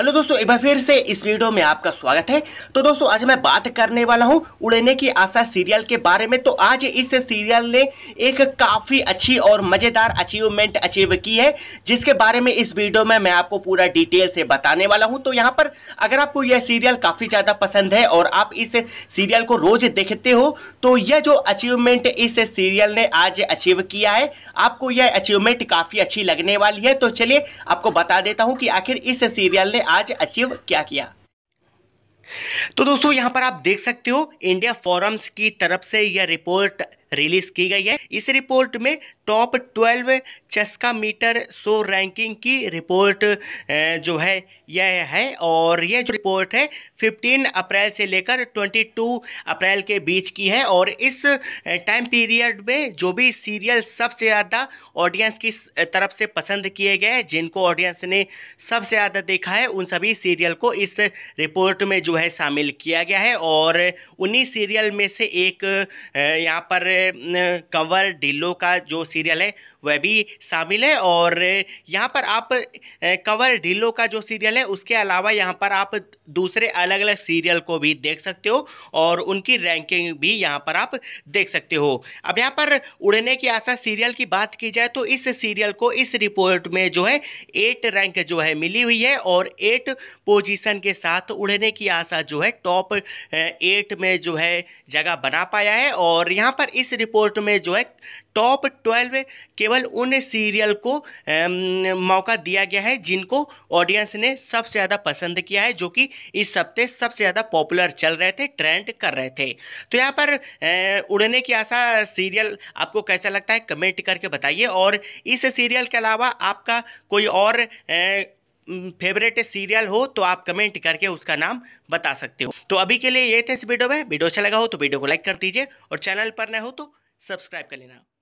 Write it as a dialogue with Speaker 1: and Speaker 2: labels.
Speaker 1: hello दोस्तों एक बार फिर से इस वीडियो में आपका स्वागत है तो दोस्तों आज मैं बात करने वाला हूं उड़ने की आशा सीरियल के बारे में तो आज इस सीरियल ने एक काफ़ी अच्छी और मज़ेदार अचीवमेंट अचीव की है जिसके बारे में इस वीडियो में मैं आपको पूरा डिटेल से बताने वाला हूं तो यहां पर अगर आपको यह सीरियल काफ़ी ज़्यादा पसंद है और आप इस सीरियल को रोज़ देखते हो तो यह जो अचीवमेंट इस सीरियल ने आज अचीव किया है आपको यह अचीवमेंट काफ़ी अच्छी लगने वाली है तो चलिए आपको बता देता हूँ कि आखिर इस सीरियल ने आज अचीव क्या किया तो दोस्तों यहां पर आप देख सकते हो इंडिया फोरम्स की तरफ से यह रिपोर्ट रिलीज की गई है इस रिपोर्ट में टॉप ट्वेल्व चेस का मीटर सो रैंकिंग की रिपोर्ट जो है यह है और यह जो रिपोर्ट है 15 अप्रैल से लेकर 22 अप्रैल के बीच की है और इस टाइम पीरियड में जो भी सीरियल सबसे ज़्यादा ऑडियंस की तरफ से पसंद किए गए जिनको ऑडियंस ने सबसे ज़्यादा देखा है उन सभी सीरियल को इस रिपोर्ट में जो है शामिल किया गया है और उन्हीं सीरियल में से एक यहाँ पर कंवर ढिल्लो का जो सीरियल है वह भी शामिल है और यहाँ पर आप कवर ढिल्लो का जो सीरियल है उसके अलावा यहाँ पर आप दूसरे अलग अलग सीरियल को भी देख सकते हो और उनकी रैंकिंग भी यहाँ पर आप देख सकते हो अब यहाँ पर उड़ने की आशा सीरियल की बात की जाए तो इस सीरियल को इस रिपोर्ट में जो है एट रैंक जो है मिली हुई है और एट पोजीशन के साथ उड़ने की आशा जो है टॉप एट में जो है जगह बना पाया है और यहाँ पर इस रिपोर्ट में जो है टॉप ट्वेल्व सीरियल में केवल उन सीरियल को मौका दिया गया है जिनको ऑडियंस ने सबसे ज़्यादा पसंद किया है जो कि इस हफ्ते सबसे ज़्यादा पॉपुलर चल रहे थे ट्रेंड कर रहे थे तो यहाँ पर उड़ने की आशा सीरियल आपको कैसा लगता है कमेंट करके बताइए और इस सीरियल के अलावा आपका कोई और फेवरेट सीरियल हो तो आप कमेंट करके उसका नाम बता सकते हो तो अभी के लिए ये थे इस वीडियो में वीडियो अच्छा लगा हो तो वीडियो को लाइक कर दीजिए और चैनल पर नए हो तो सब्सक्राइब कर लेना